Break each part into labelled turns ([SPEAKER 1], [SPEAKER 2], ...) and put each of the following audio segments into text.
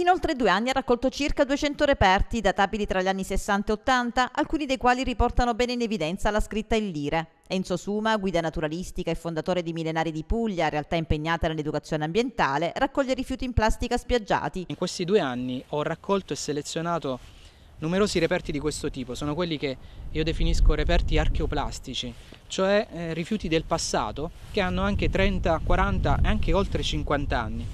[SPEAKER 1] In oltre due anni ha raccolto circa 200 reperti, databili tra gli anni 60 e 80, alcuni dei quali riportano bene in evidenza la scritta in lire. Enzo Suma, guida naturalistica e fondatore di Millenari di Puglia, realtà impegnata nell'educazione ambientale, raccoglie rifiuti in plastica spiaggiati.
[SPEAKER 2] In questi due anni ho raccolto e selezionato numerosi reperti di questo tipo, sono quelli che io definisco reperti archeoplastici, cioè eh, rifiuti del passato che hanno anche 30, 40 e anche oltre 50 anni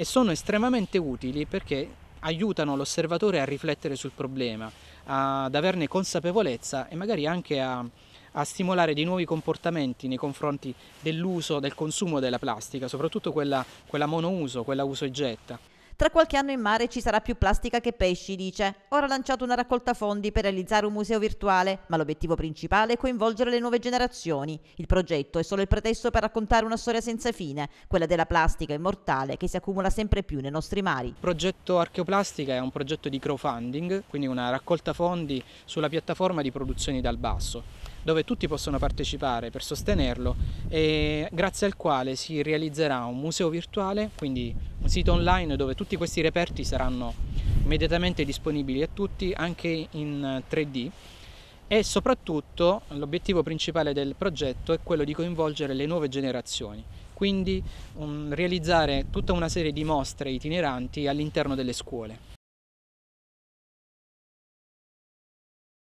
[SPEAKER 2] e sono estremamente utili perché aiutano l'osservatore a riflettere sul problema, ad averne consapevolezza e magari anche a, a stimolare di nuovi comportamenti nei confronti dell'uso, del consumo della plastica, soprattutto quella, quella monouso, quella uso e getta.
[SPEAKER 1] Tra qualche anno in mare ci sarà più plastica che pesci, dice. Ora ha lanciato una raccolta fondi per realizzare un museo virtuale, ma l'obiettivo principale è coinvolgere le nuove generazioni. Il progetto è solo il pretesto per raccontare una storia senza fine, quella della plastica immortale che si accumula sempre più nei nostri mari. Il
[SPEAKER 2] progetto Archeoplastica è un progetto di crowdfunding, quindi una raccolta fondi sulla piattaforma di produzioni dal basso dove tutti possono partecipare per sostenerlo e grazie al quale si realizzerà un museo virtuale, quindi un sito online dove tutti questi reperti saranno immediatamente disponibili a tutti anche in 3D eh, e soprattutto l'obiettivo principale del progetto è quello di coinvolgere le nuove generazioni, quindi um, realizzare tutta una serie di mostre itineranti all'interno delle scuole.